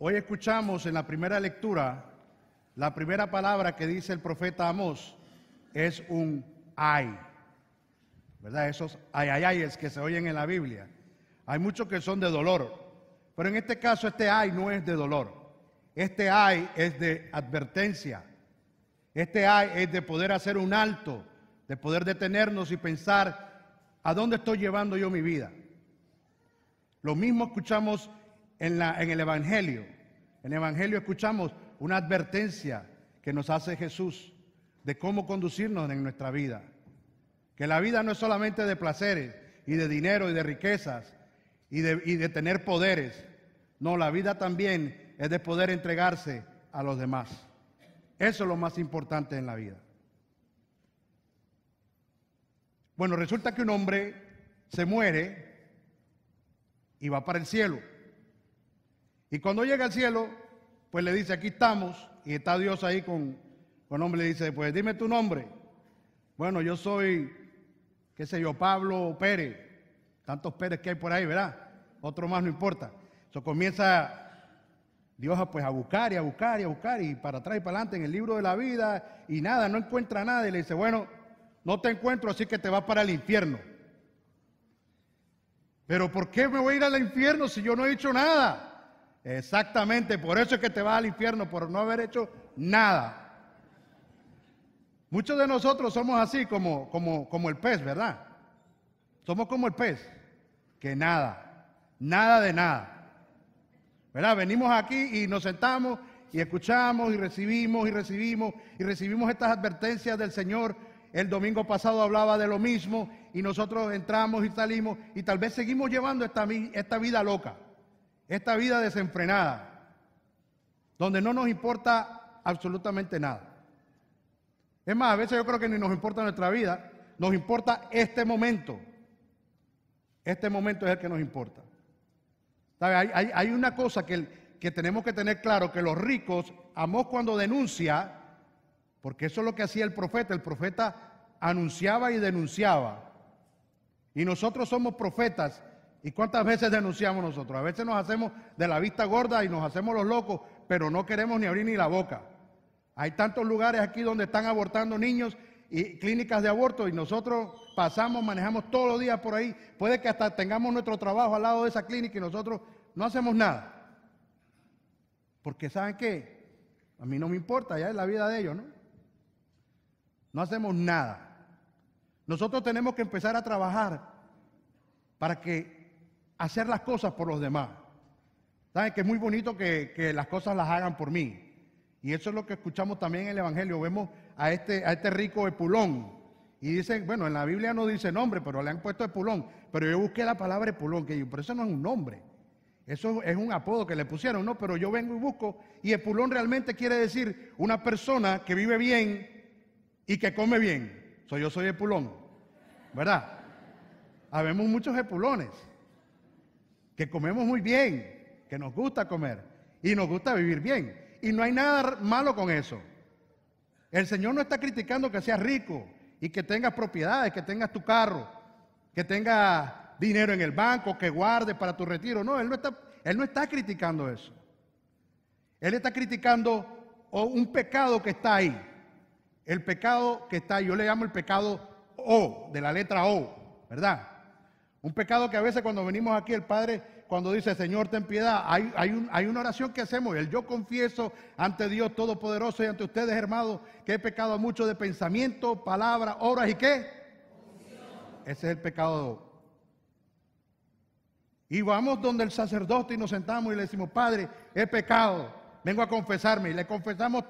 Hoy escuchamos en la primera lectura, la primera palabra que dice el profeta Amós es un ay. ¿Verdad? Esos ay, ay, que se oyen en la Biblia. Hay muchos que son de dolor, pero en este caso este ay no es de dolor. Este ay es de advertencia. Este ay es de poder hacer un alto, de poder detenernos y pensar a dónde estoy llevando yo mi vida. Lo mismo escuchamos en, el Evangelio. En el Evangelio escuchamos una advertencia que nos hace Jesús de cómo conducirnos en nuestra vida. Que la vida no es solamente de placeres y de dinero y de riquezas y de tener poderes. No, la vida también es de poder entregarse a los demás. Eso es lo más importante en la vida. Bueno, resulta que un hombre se muere y va para el cielo. Y cuando llega al cielo, pues le dice, aquí estamos, y está Dios ahí con, con hombre le dice, pues dime tu nombre. Bueno, yo soy, qué sé yo, Pablo Pérez, tantos Pérez que hay por ahí, ¿verdad? Otro más no importa. Eso comienza Dios pues a buscar y a buscar y a buscar y para atrás y para adelante en el libro de la vida y nada, no encuentra nada y le dice, bueno, no te encuentro así que te vas para el infierno. Pero ¿por qué me voy a ir al infierno si yo no he hecho nada? Exactamente, por eso es que te vas al infierno, por no haber hecho nada. Muchos de nosotros somos así como, como, como el pez, ¿verdad? Somos como el pez, que nada, nada de nada. ¿Verdad? Venimos aquí y nos sentamos y escuchamos y recibimos y recibimos y recibimos estas advertencias del Señor. El domingo pasado hablaba de lo mismo y nosotros entramos y salimos y tal vez seguimos llevando esta, esta vida loca esta vida desenfrenada, donde no nos importa absolutamente nada. Es más, a veces yo creo que ni nos importa nuestra vida, nos importa este momento. Este momento es el que nos importa. Hay, una cosa que, que tenemos que tener claro, que los ricos, Amos cuando denuncia, porque eso es lo que hacía el profeta, el profeta anunciaba y denunciaba. Y nosotros somos profetas ¿Y cuántas veces denunciamos nosotros? A veces nos hacemos de la vista gorda y nos hacemos los locos, pero no queremos ni abrir ni la boca. Hay tantos lugares aquí donde están abortando niños y clínicas de aborto y nosotros pasamos, manejamos todos los días por ahí. Puede que hasta tengamos nuestro trabajo al lado de esa clínica y nosotros no hacemos nada. Porque ¿saben qué? A mí no me importa, ya es la vida de ellos, ¿no? No hacemos nada. Nosotros tenemos que empezar a trabajar para que hacer las cosas por los demás. ¿Saben que es muy bonito que, las cosas las hagan por mí? Y eso es lo que escuchamos también en el Evangelio. Vemos a este, a este rico Epulón. Y dicen, bueno, en la Biblia no dice nombre, pero le han puesto Epulón. Pero yo busqué la palabra Epulón, que yo, pero eso no es un nombre. Eso es un apodo que le pusieron, ¿no? Pero yo vengo y busco. Y Epulón realmente quiere decir una persona que vive bien y que come bien. Soy yo soy Epulón, ¿verdad? Habemos muchos Epulones que comemos muy bien, que nos gusta comer y nos gusta vivir bien. Y no hay nada malo con eso. El Señor no está criticando que seas rico y que tengas propiedades, que tengas tu carro, que tengas dinero en el banco, que guardes para tu retiro. No, Él no está, él no está criticando eso. Él está criticando oh, un pecado que está ahí. El pecado que está ahí, yo le llamo el pecado O, de la letra O, ¿verdad? Un pecado que a veces cuando venimos aquí el Padre cuando dice, Señor, ten piedad, hay, hay una oración que hacemos, el yo confieso ante Dios Todopoderoso y ante ustedes, hermanos, que he pecado mucho de pensamiento, palabras, obras y qué. Ese es el pecado. Y vamos donde el sacerdote y nos sentamos y le decimos, Padre, he pecado, vengo a confesarme. Y le confesamos,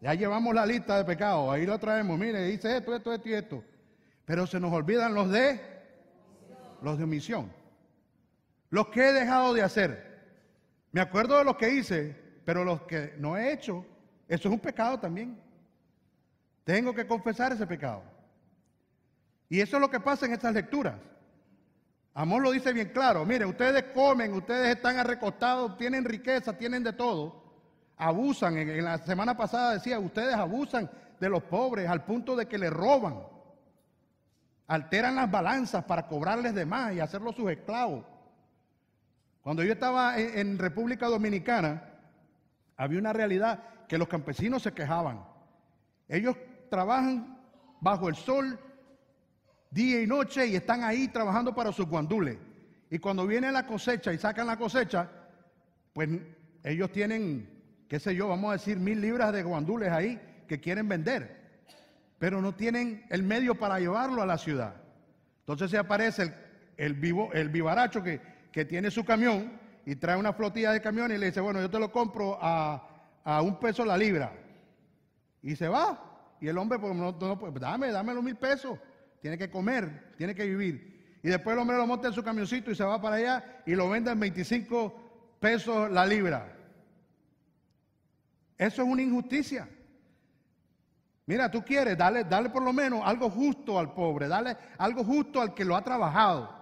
ya llevamos la lista de pecados, ahí lo traemos, mire, dice esto, esto, esto y esto. Pero se nos olvidan los de los de omisión lo que he dejado de hacer. Me acuerdo de lo que hice, pero los que no he hecho, eso es un pecado también. Tengo que confesar ese pecado. Y eso es lo que pasa en estas lecturas. Amor lo dice bien claro. Mire, ustedes comen, ustedes están arrecostados tienen riqueza, tienen de todo. Abusan. En, la semana pasada decía, ustedes abusan de los pobres al punto de que les roban. Alteran las balanzas para cobrarles de más y hacerlos sus esclavos. Cuando yo estaba en, República Dominicana, había una realidad que los campesinos se quejaban. Ellos trabajan bajo el sol día y noche y están ahí trabajando para sus guandules. Y cuando viene la cosecha y sacan la cosecha, pues ellos tienen, qué sé yo, vamos a decir mil libras de guandules ahí que quieren vender, pero no tienen el medio para llevarlo a la ciudad. Entonces se aparece el, vivaracho que que tiene su camión y trae una flotilla de camiones y le dice, bueno, yo te lo compro a, un peso la libra. Y se va. Y el hombre, pues, no, pues, dame, dame los mil pesos. Tiene que comer, tiene que vivir. Y después el hombre lo monta en su camioncito y se va para allá y lo vende en 25 pesos la libra. Eso es una injusticia. Mira, tú quieres, darle dale por lo menos algo justo al pobre, dale algo justo al que lo ha trabajado.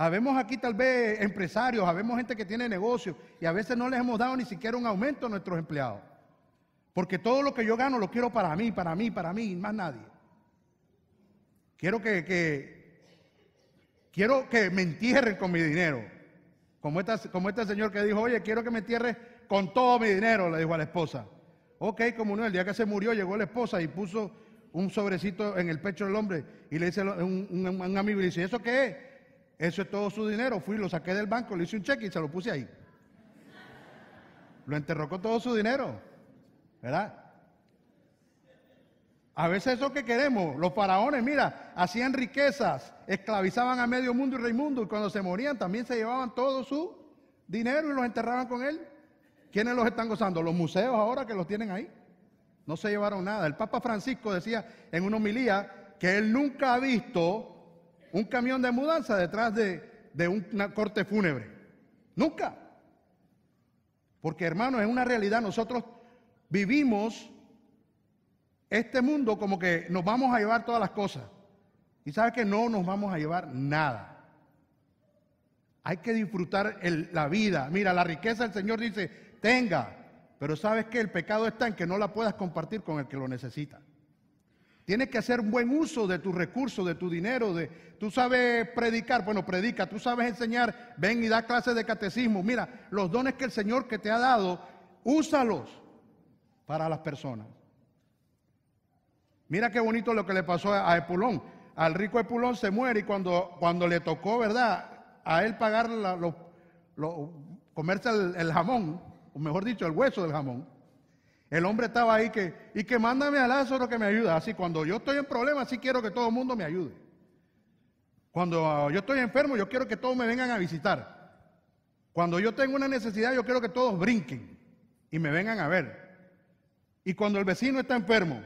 Habemos aquí tal vez empresarios, habemos gente que tiene negocios y a veces no les hemos dado ni siquiera un aumento a nuestros empleados. Porque todo lo que yo gano lo quiero para mí, para mí, para mí y más nadie. Quiero que, quiero que me entierren con mi dinero. Como, como este señor que dijo, oye, quiero que me entierres con todo mi dinero, le dijo a la esposa. Ok, como no, el día que se murió llegó la esposa y puso un sobrecito en el pecho del hombre y le dice un, un, un amigo y dice, ¿eso qué es? Eso es todo su dinero. Fui, lo saqué del banco, le hice un cheque y se lo puse ahí. Lo enterró con todo su dinero. ¿Verdad? A veces eso que queremos, los faraones, mira, hacían riquezas, esclavizaban a medio mundo y rey mundo, y cuando se morían también se llevaban todo su dinero y los enterraban con él. ¿Quiénes los están gozando? Los museos ahora que los tienen ahí. No se llevaron nada. El Papa Francisco decía en una homilía que él nunca ha visto un camión de mudanza detrás de, de una corte fúnebre. Nunca. Porque hermanos, es una realidad. Nosotros vivimos este mundo como que nos vamos a llevar todas las cosas. Y sabes que no nos vamos a llevar nada. Hay que disfrutar la vida. Mira, la riqueza el Señor dice, tenga. Pero sabes que el pecado está en que no la puedas compartir con el que lo necesita. Tienes que hacer un buen uso de tus recursos, de tu dinero, de tú sabes predicar, bueno, predica, tú sabes enseñar, ven y da clases de catecismo. Mira, los dones que el Señor que te ha dado, úsalos para las personas. Mira qué bonito lo que le pasó a Epulón. Al rico Epulón se muere y cuando, cuando le tocó, ¿verdad? A él pagar comerse el jamón, o mejor dicho, el hueso del jamón. El hombre estaba ahí que, y que mándame a Lázaro que me ayuda. Así, cuando yo estoy en problemas, sí quiero que todo el mundo me ayude. Cuando ah, yo estoy enfermo, yo quiero que todos me vengan a visitar. Cuando yo tengo una necesidad, yo quiero que todos brinquen y me vengan a ver. Y cuando el vecino está enfermo,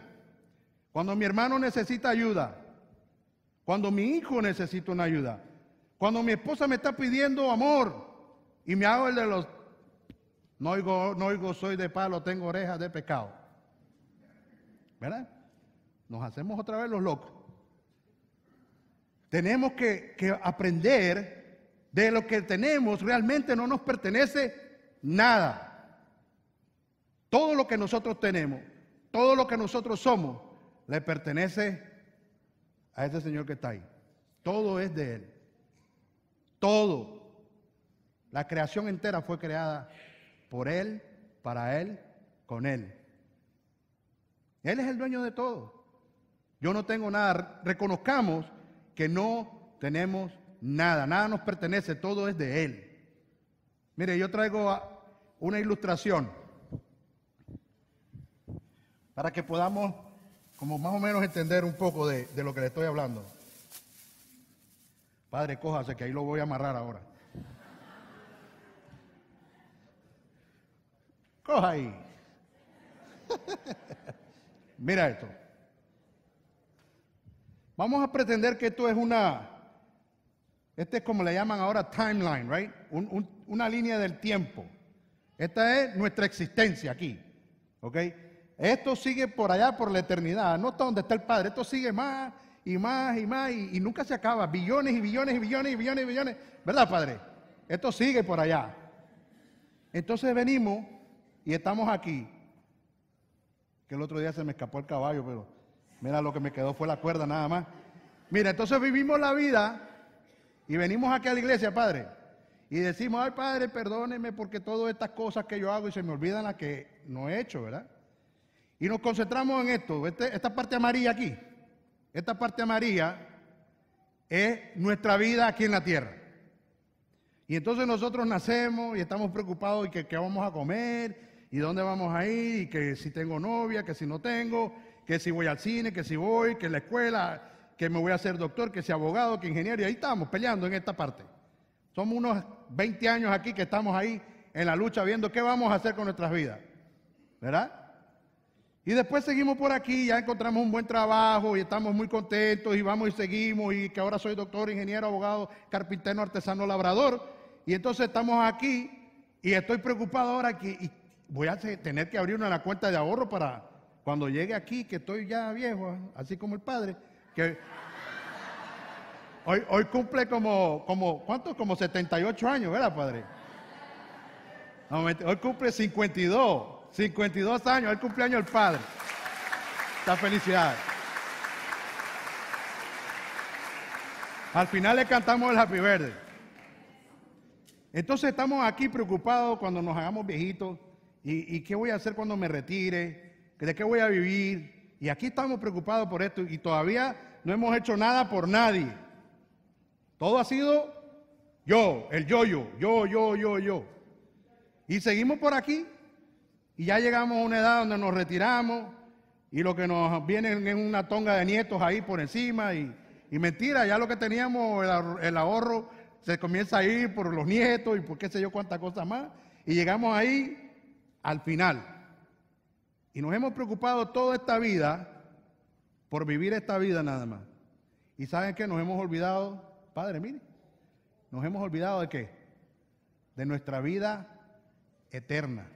cuando mi hermano necesita ayuda, cuando mi hijo necesita una ayuda, cuando mi esposa me está pidiendo amor y me hago el de los no oigo, soy de palo, tengo orejas de pecado. ¿Verdad? Nos hacemos otra vez los locos. Tenemos que, aprender de lo que tenemos, realmente no nos pertenece nada. Todo lo que nosotros tenemos, todo lo que nosotros somos, le pertenece a ese Señor que está ahí. Todo es de Él. Todo. La creación entera fue creada por Él, para Él, con Él. Él es el dueño de todo. Yo no tengo nada. Reconozcamos que no tenemos nada. Nada nos pertenece. Todo es de Él. Mire, yo traigo una ilustración para que podamos como más o menos entender un poco de, lo que le estoy hablando. Padre, cójase que ahí lo voy a amarrar ahora. Coja ahí. Mira esto. Vamos a pretender que esto es una, este es como le llaman ahora timeline, right? una línea del tiempo. Esta es nuestra existencia aquí, ¿ok? Esto sigue por allá, por la eternidad, no está donde está el Padre, esto sigue más y más y más y nunca se acaba, billones y billones y billones y billones y billones, ¿verdad, Padre? Esto sigue por allá. Entonces venimos y estamos aquí. Que el otro día se me escapó el caballo, pero mira lo que me quedó fue la cuerda nada más. Mira, entonces vivimos la vida y venimos aquí a la iglesia, Padre. Y decimos, ay Padre, perdóneme porque todas estas cosas que yo hago y se me olvidan las que no he hecho, ¿verdad? Y nos concentramos en esto, este, esta parte amarilla aquí. Esta parte amarilla es nuestra vida aquí en la tierra. Y entonces nosotros nacemos y estamos preocupados y que qué vamos a comer y dónde vamos a ir, y que si tengo novia, que si no tengo, que si voy al cine, que si voy, que la escuela, que me voy a hacer doctor, que sea abogado, que ingeniero, y ahí estamos peleando en esta parte. Somos unos 20 años aquí que estamos ahí en la lucha viendo qué vamos a hacer con nuestras vidas, ¿verdad? Y después seguimos por aquí, ya encontramos un buen trabajo y estamos muy contentos y vamos y seguimos y que ahora soy doctor, ingeniero, abogado, carpintero, artesano, labrador. Y entonces estamos aquí y estoy preocupado ahora que, voy a tener que abrir una cuenta de ahorro para cuando llegue aquí, que estoy ya viejo, así como el padre, hoy, hoy cumple como, como, ¿cuántos? Como 78 años, ¿verdad, padre? Hoy cumple 52, 52 años, el cumpleaños el padre. Esta felicidad. Al final le cantamos el Happy Verde. Entonces estamos aquí preocupados cuando nos hagamos viejitos ¿Y, qué voy a hacer cuando me retire? ¿De qué voy a vivir? Y aquí estamos preocupados por esto y todavía no hemos hecho nada por nadie. Todo ha sido yo, el yo-yo, yo, yo, yo, yo. Y seguimos por aquí y ya llegamos a una edad donde nos retiramos y lo que nos vienen es una tonga de nietos ahí por encima y, mentira, ya lo que teníamos, el ahorro, se comienza a ir por los nietos y por qué sé yo cuántas cosas más. Y llegamos ahí al final. Y nos hemos preocupado toda esta vida por vivir esta vida nada más. ¿Y saben que Nos hemos olvidado, Padre, mire, nos hemos olvidado de qué? De nuestra vida eterna,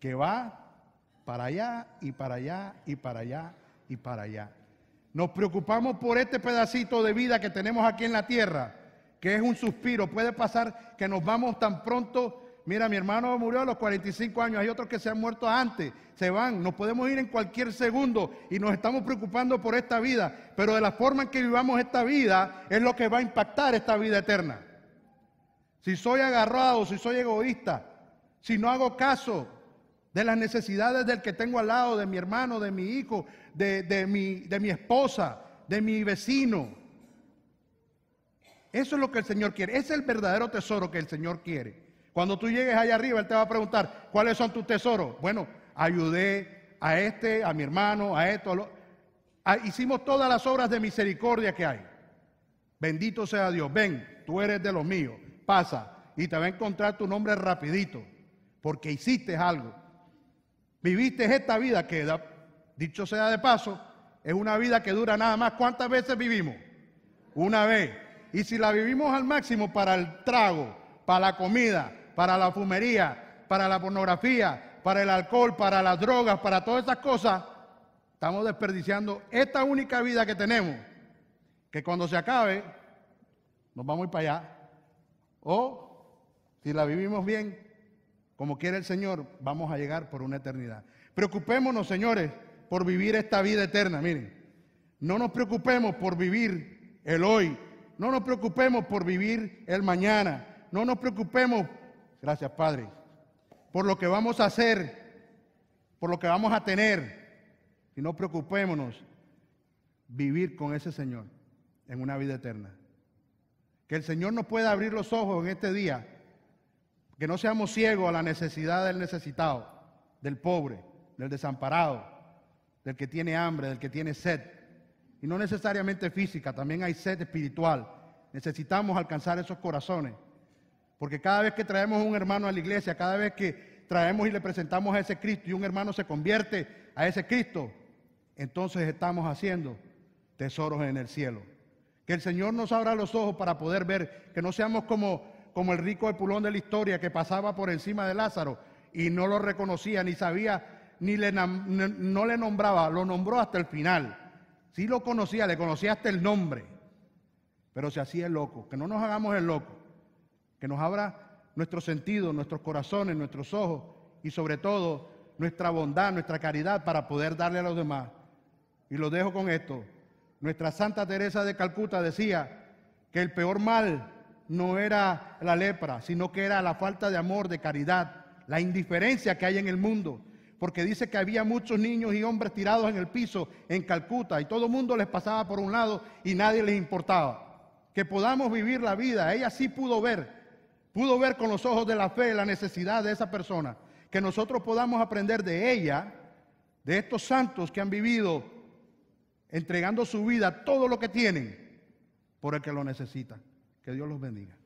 que va para allá y para allá y para allá y para allá. Nos preocupamos por este pedacito de vida que tenemos aquí en la tierra, que es un suspiro. Puede pasar que nos vamos tan pronto Mira, mi hermano murió a los 45 años, hay otros que se han muerto antes, se van, nos podemos ir en cualquier segundo y nos estamos preocupando por esta vida, pero de la forma en que vivamos esta vida es lo que va a impactar esta vida eterna. Si soy agarrado, si soy egoísta, si no hago caso de las necesidades del que tengo al lado, de mi hermano, de mi hijo, de, mi, de mi esposa, de mi vecino. Eso es lo que el Señor quiere, es el verdadero tesoro que el Señor quiere. Cuando tú llegues allá arriba, Él te va a preguntar, ¿cuáles son tus tesoros? Bueno, ayudé a este, a mi hermano, a esto. Ah, hicimos todas las obras de misericordia que hay. Bendito sea Dios. Ven, tú eres de los míos. Pasa y te va a encontrar tu nombre rapidito, porque hiciste algo. Viviste esta vida que, dicho sea de paso, es una vida que dura nada más. ¿Cuántas veces vivimos? Una vez. Y si la vivimos al máximo para el trago, para la comida, para la fumería, para la pornografía, para el alcohol, para las drogas, para todas esas cosas, estamos desperdiciando esta única vida que tenemos, que cuando se acabe, nos vamos a ir para allá. O, si la vivimos bien, como quiere el Señor, vamos a llegar por una eternidad. Preocupémonos, señores, por vivir esta vida eterna, miren. No nos preocupemos por vivir el hoy, no nos preocupemos por vivir el mañana, no nos preocupemos Gracias, Padre. Por lo que vamos a hacer, por lo que vamos a tener. Y no preocupémonos vivir con ese Señor en una vida eterna. Que el Señor nos pueda abrir los ojos en este día. Que no seamos ciegos a la necesidad del necesitado, del pobre, del desamparado, del que tiene hambre, del que tiene sed. Y no necesariamente física, también hay sed espiritual. Necesitamos alcanzar esos corazones porque cada vez que traemos un hermano a la iglesia, cada vez que traemos y le presentamos a ese Cristo y un hermano se convierte a ese Cristo, entonces estamos haciendo tesoros en el cielo. Que el Señor nos abra los ojos para poder ver que no seamos como, como el rico epulón pulón de la historia que pasaba por encima de Lázaro y no lo reconocía, ni sabía, ni le, no le nombraba, lo nombró hasta el final. Sí lo conocía, le conocía hasta el nombre, pero se hacía el loco. Que no nos hagamos el loco que nos abra nuestros sentidos, nuestros corazones, nuestros ojos y sobre todo nuestra bondad, nuestra caridad para poder darle a los demás. Y lo dejo con esto. Nuestra Santa Teresa de Calcuta decía que el peor mal no era la lepra, sino que era la falta de amor, de caridad, la indiferencia que hay en el mundo. Porque dice que había muchos niños y hombres tirados en el piso en Calcuta y todo el mundo les pasaba por un lado y nadie les importaba. Que podamos vivir la vida. Ella sí pudo ver pudo ver con los ojos de la fe la necesidad de esa persona, que nosotros podamos aprender de ella, de estos santos que han vivido entregando su vida, todo lo que tienen, por el que lo necesita. Que Dios los bendiga.